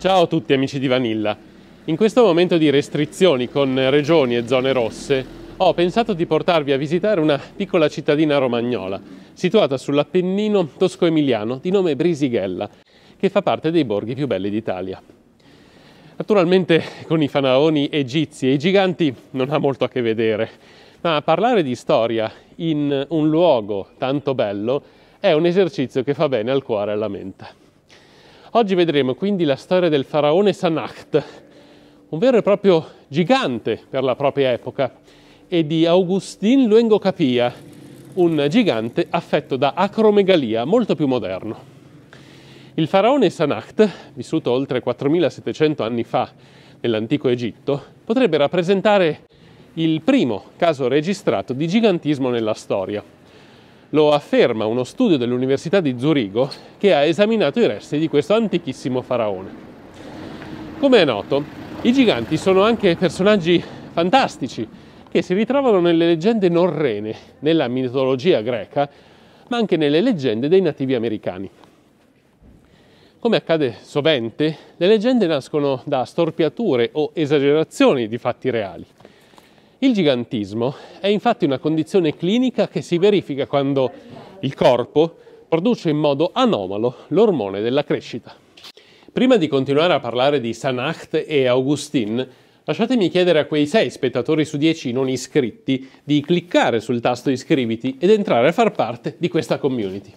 Ciao a tutti amici di Vanilla. In questo momento di restrizioni con regioni e zone rosse, ho pensato di portarvi a visitare una piccola cittadina romagnola, situata sull'Appennino tosco-emiliano di nome Brisighella, che fa parte dei borghi più belli d'Italia. Naturalmente con i fanaoni egizi e i giganti non ha molto a che vedere, ma parlare di storia in un luogo tanto bello è un esercizio che fa bene al cuore e alla mente. Oggi vedremo quindi la storia del faraone Sanacht, un vero e proprio gigante per la propria epoca, e di Augustin Luengo Capia, un gigante affetto da acromegalia molto più moderno. Il faraone Sanacht, vissuto oltre 4700 anni fa nell'antico Egitto, potrebbe rappresentare il primo caso registrato di gigantismo nella storia. Lo afferma uno studio dell'Università di Zurigo che ha esaminato i resti di questo antichissimo faraone. Come è noto, i giganti sono anche personaggi fantastici che si ritrovano nelle leggende norrene, nella mitologia greca, ma anche nelle leggende dei nativi americani. Come accade sovente, le leggende nascono da storpiature o esagerazioni di fatti reali. Il gigantismo è infatti una condizione clinica che si verifica quando il corpo produce in modo anomalo l'ormone della crescita. Prima di continuare a parlare di Sanacht e Augustin, lasciatemi chiedere a quei 6 spettatori su 10 non iscritti di cliccare sul tasto iscriviti ed entrare a far parte di questa community.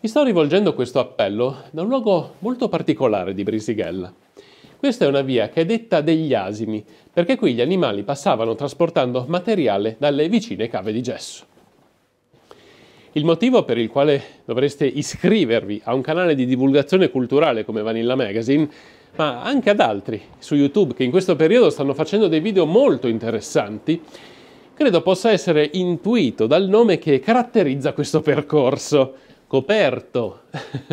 Mi sto rivolgendo questo appello da un luogo molto particolare di Brisighella. Questa è una via che è detta degli asini, perché qui gli animali passavano trasportando materiale dalle vicine cave di gesso. Il motivo per il quale dovreste iscrivervi a un canale di divulgazione culturale come Vanilla Magazine, ma anche ad altri su YouTube che in questo periodo stanno facendo dei video molto interessanti, credo possa essere intuito dal nome che caratterizza questo percorso, coperto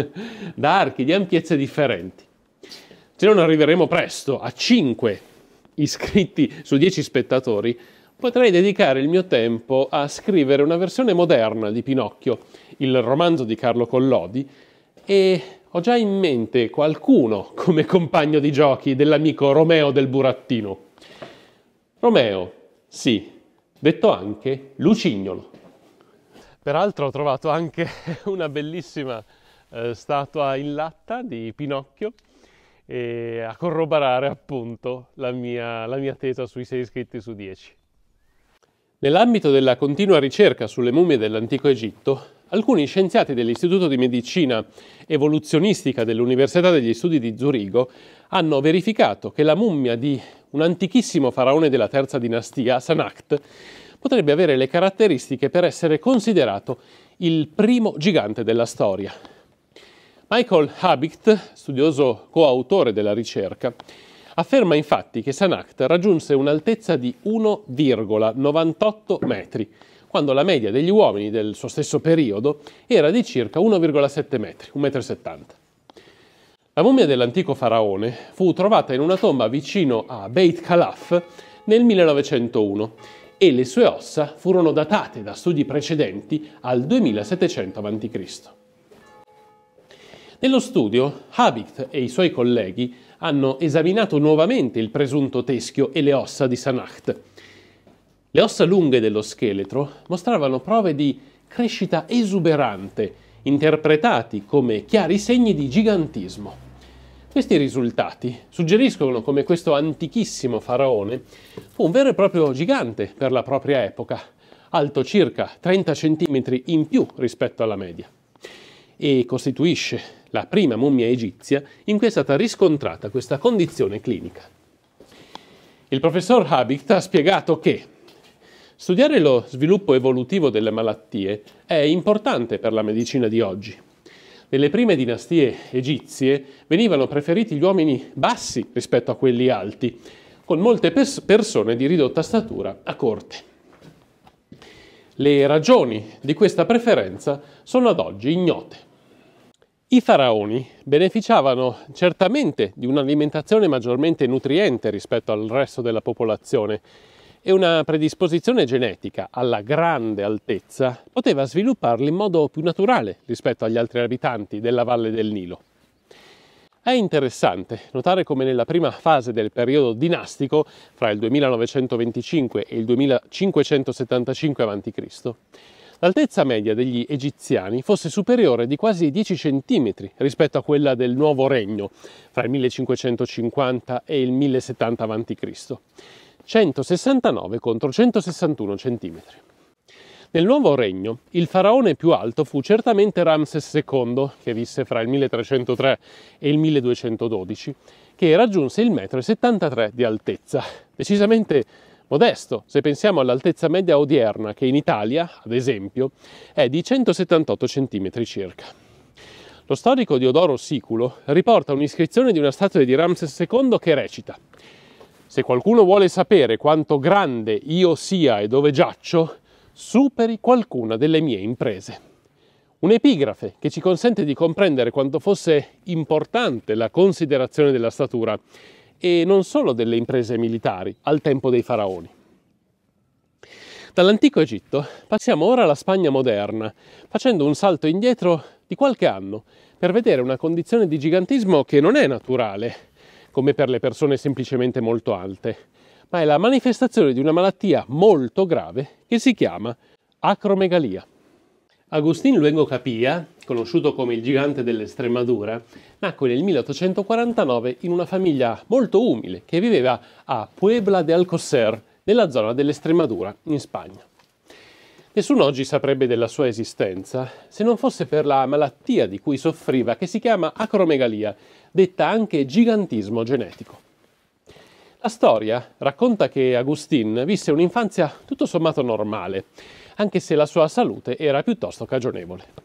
da archi di ampiezze differenti se non arriveremo presto a 5 iscritti su 10 spettatori, potrei dedicare il mio tempo a scrivere una versione moderna di Pinocchio, il romanzo di Carlo Collodi, e ho già in mente qualcuno come compagno di giochi dell'amico Romeo del Burattino. Romeo, sì, detto anche Lucignolo. Peraltro ho trovato anche una bellissima eh, statua in latta di Pinocchio e a corroborare appunto la mia, la mia tesa sui 6 iscritti su 10. Nell'ambito della continua ricerca sulle mummie dell'antico Egitto, alcuni scienziati dell'Istituto di Medicina Evoluzionistica dell'Università degli Studi di Zurigo hanno verificato che la mummia di un antichissimo faraone della terza dinastia, Sanakt, potrebbe avere le caratteristiche per essere considerato il primo gigante della storia. Michael Habicht, studioso coautore della ricerca, afferma infatti che Sanact raggiunse un'altezza di 1,98 metri, quando la media degli uomini del suo stesso periodo era di circa 1,7 metri, 1,70 m. La mummia dell'antico faraone fu trovata in una tomba vicino a Beit Kalaf nel 1901 e le sue ossa furono datate da studi precedenti al 2700 a.C. Nello studio, Habicht e i suoi colleghi hanno esaminato nuovamente il presunto teschio e le ossa di Sanacht. Le ossa lunghe dello scheletro mostravano prove di crescita esuberante, interpretati come chiari segni di gigantismo. Questi risultati suggeriscono come questo antichissimo faraone fu un vero e proprio gigante per la propria epoca, alto circa 30 cm in più rispetto alla media e costituisce la prima mummia egizia in cui è stata riscontrata questa condizione clinica. Il professor Habicht ha spiegato che studiare lo sviluppo evolutivo delle malattie è importante per la medicina di oggi. Nelle prime dinastie egizie venivano preferiti gli uomini bassi rispetto a quelli alti, con molte pers persone di ridotta statura a corte. Le ragioni di questa preferenza sono ad oggi ignote. I faraoni beneficiavano certamente di un'alimentazione maggiormente nutriente rispetto al resto della popolazione e una predisposizione genetica alla grande altezza poteva svilupparli in modo più naturale rispetto agli altri abitanti della valle del Nilo. È interessante notare come nella prima fase del periodo dinastico, fra il 2925 e il 2575 a.C., l'altezza media degli egiziani fosse superiore di quasi 10 cm rispetto a quella del nuovo regno fra il 1550 e il 1070 a.C. 169 contro 161 cm. Nel nuovo regno, il faraone più alto fu certamente Ramses II, che visse fra il 1303 e il 1212, che raggiunse il 1,73 m di altezza, decisamente Modesto, se pensiamo all'altezza media odierna che in Italia, ad esempio, è di 178 cm circa. Lo storico Diodoro Siculo riporta un'iscrizione di una statua di Ramses II che recita se qualcuno vuole sapere quanto grande io sia e dove giaccio, superi qualcuna delle mie imprese. Un'epigrafe che ci consente di comprendere quanto fosse importante la considerazione della statura e non solo delle imprese militari al tempo dei faraoni. Dall'antico Egitto passiamo ora alla Spagna moderna, facendo un salto indietro di qualche anno per vedere una condizione di gigantismo che non è naturale, come per le persone semplicemente molto alte, ma è la manifestazione di una malattia molto grave che si chiama acromegalia. Agustín Luengo Capia, conosciuto come il gigante dell'Estremadura, nacque nel 1849 in una famiglia molto umile che viveva a Puebla de Alcocer, nella zona dell'Estremadura, in Spagna. Nessuno oggi saprebbe della sua esistenza se non fosse per la malattia di cui soffriva che si chiama acromegalia, detta anche gigantismo genetico. La storia racconta che Agustin visse un'infanzia tutto sommato normale anche se la sua salute era piuttosto cagionevole.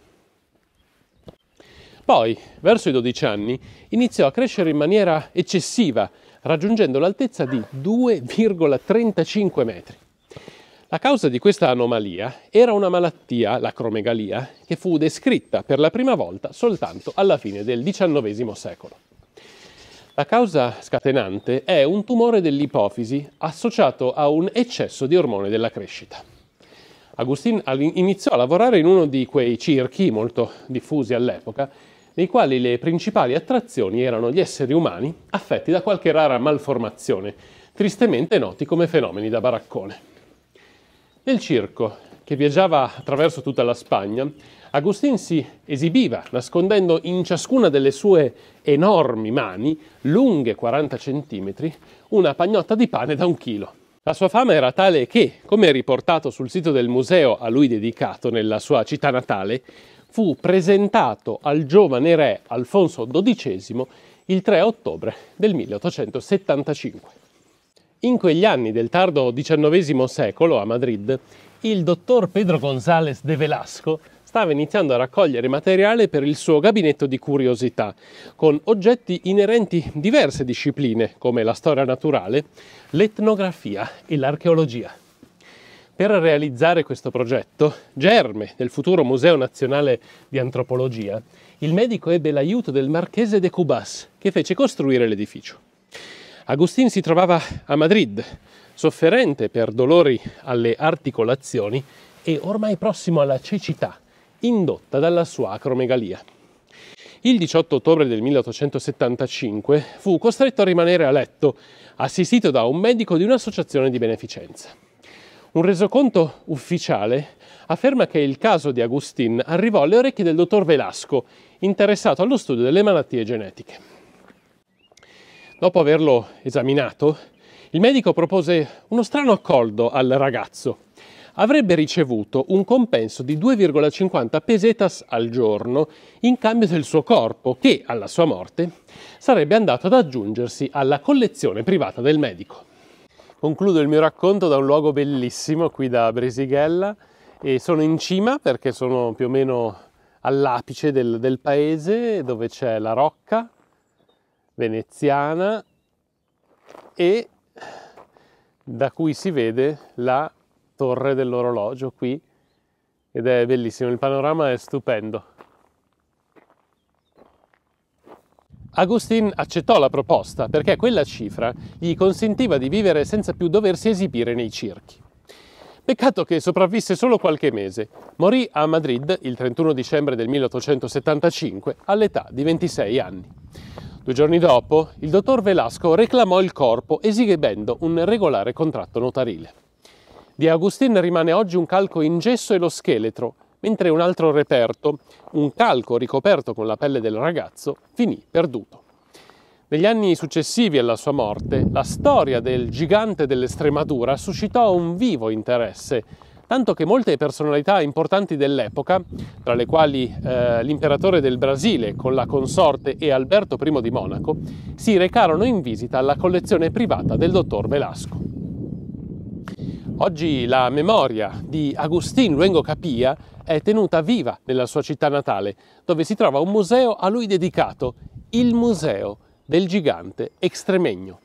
Poi, verso i 12 anni, iniziò a crescere in maniera eccessiva, raggiungendo l'altezza di 2,35 metri. La causa di questa anomalia era una malattia, la cromegalia, che fu descritta per la prima volta soltanto alla fine del XIX secolo. La causa scatenante è un tumore dell'ipofisi associato a un eccesso di ormone della crescita. Agustin iniziò a lavorare in uno di quei circhi molto diffusi all'epoca, nei quali le principali attrazioni erano gli esseri umani affetti da qualche rara malformazione, tristemente noti come fenomeni da baraccone. Nel circo, che viaggiava attraverso tutta la Spagna, Agustin si esibiva nascondendo in ciascuna delle sue enormi mani, lunghe 40 centimetri, una pagnotta di pane da un chilo. La sua fama era tale che, come riportato sul sito del museo a lui dedicato nella sua città natale, fu presentato al giovane re Alfonso XII il 3 ottobre del 1875. In quegli anni del tardo XIX secolo a Madrid, il dottor Pedro González de Velasco stava iniziando a raccogliere materiale per il suo gabinetto di curiosità, con oggetti inerenti diverse discipline come la storia naturale, l'etnografia e l'archeologia. Per realizzare questo progetto, germe del futuro Museo Nazionale di Antropologia, il medico ebbe l'aiuto del marchese de Cubas, che fece costruire l'edificio. Agustin si trovava a Madrid, sofferente per dolori alle articolazioni e ormai prossimo alla cecità, indotta dalla sua acromegalia. Il 18 ottobre del 1875 fu costretto a rimanere a letto, assistito da un medico di un'associazione di beneficenza. Un resoconto ufficiale afferma che il caso di Agustin arrivò alle orecchie del dottor Velasco, interessato allo studio delle malattie genetiche. Dopo averlo esaminato, il medico propose uno strano accordo al ragazzo avrebbe ricevuto un compenso di 2,50 pesetas al giorno in cambio del suo corpo, che alla sua morte sarebbe andato ad aggiungersi alla collezione privata del medico. Concludo il mio racconto da un luogo bellissimo qui da Bresighella e sono in cima perché sono più o meno all'apice del, del paese dove c'è la rocca veneziana e da cui si vede la torre dell'orologio qui ed è bellissimo, il panorama è stupendo. Agustin accettò la proposta perché quella cifra gli consentiva di vivere senza più doversi esibire nei circhi. Peccato che sopravvisse solo qualche mese. Morì a Madrid il 31 dicembre del 1875 all'età di 26 anni. Due giorni dopo, il dottor Velasco reclamò il corpo esibendo un regolare contratto notarile. Di Agustin rimane oggi un calco in gesso e lo scheletro, mentre un altro reperto, un calco ricoperto con la pelle del ragazzo, finì perduto. Negli anni successivi alla sua morte, la storia del gigante dell'Estremadura suscitò un vivo interesse, tanto che molte personalità importanti dell'epoca, tra le quali eh, l'imperatore del Brasile con la consorte e Alberto I di Monaco, si recarono in visita alla collezione privata del dottor Velasco. Oggi la memoria di Agustin Luengo Capia è tenuta viva nella sua città natale, dove si trova un museo a lui dedicato, il Museo del Gigante Extremegno.